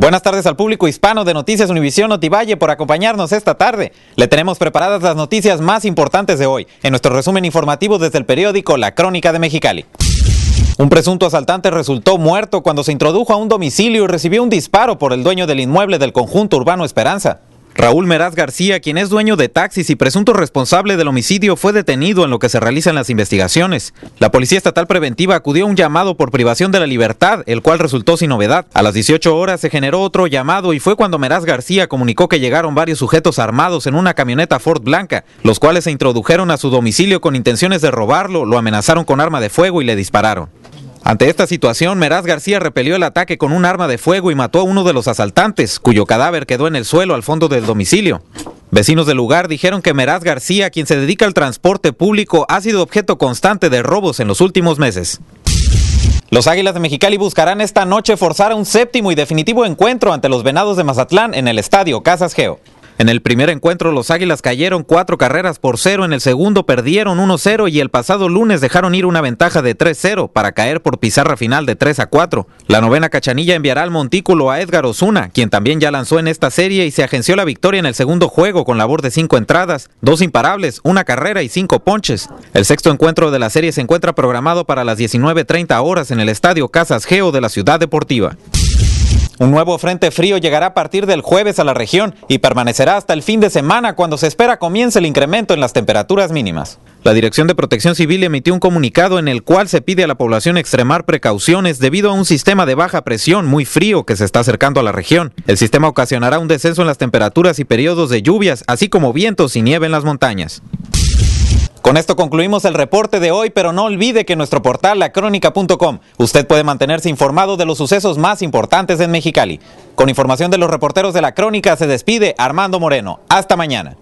Buenas tardes al público hispano de Noticias Univisión Otivalle por acompañarnos esta tarde. Le tenemos preparadas las noticias más importantes de hoy en nuestro resumen informativo desde el periódico La Crónica de Mexicali. Un presunto asaltante resultó muerto cuando se introdujo a un domicilio y recibió un disparo por el dueño del inmueble del conjunto urbano Esperanza. Raúl Meraz García, quien es dueño de taxis y presunto responsable del homicidio, fue detenido en lo que se realizan las investigaciones. La Policía Estatal Preventiva acudió a un llamado por privación de la libertad, el cual resultó sin novedad. A las 18 horas se generó otro llamado y fue cuando Meraz García comunicó que llegaron varios sujetos armados en una camioneta Ford Blanca, los cuales se introdujeron a su domicilio con intenciones de robarlo, lo amenazaron con arma de fuego y le dispararon. Ante esta situación, Meraz García repelió el ataque con un arma de fuego y mató a uno de los asaltantes, cuyo cadáver quedó en el suelo al fondo del domicilio. Vecinos del lugar dijeron que Meraz García, quien se dedica al transporte público, ha sido objeto constante de robos en los últimos meses. Los Águilas de Mexicali buscarán esta noche forzar un séptimo y definitivo encuentro ante los Venados de Mazatlán en el estadio Casas Geo. En el primer encuentro los Águilas cayeron cuatro carreras por cero, en el segundo perdieron 1-0 y el pasado lunes dejaron ir una ventaja de 3-0 para caer por pizarra final de 3-4. La novena cachanilla enviará al montículo a Edgar Osuna, quien también ya lanzó en esta serie y se agenció la victoria en el segundo juego con labor de cinco entradas, dos imparables, una carrera y cinco ponches. El sexto encuentro de la serie se encuentra programado para las 19.30 horas en el Estadio Casas Geo de la Ciudad Deportiva. Un nuevo frente frío llegará a partir del jueves a la región y permanecerá hasta el fin de semana cuando se espera comience el incremento en las temperaturas mínimas. La Dirección de Protección Civil emitió un comunicado en el cual se pide a la población extremar precauciones debido a un sistema de baja presión muy frío que se está acercando a la región. El sistema ocasionará un descenso en las temperaturas y periodos de lluvias, así como vientos y nieve en las montañas. Con esto concluimos el reporte de hoy, pero no olvide que nuestro portal lacrónica.com usted puede mantenerse informado de los sucesos más importantes en Mexicali. Con información de los reporteros de la Crónica se despide Armando Moreno. Hasta mañana.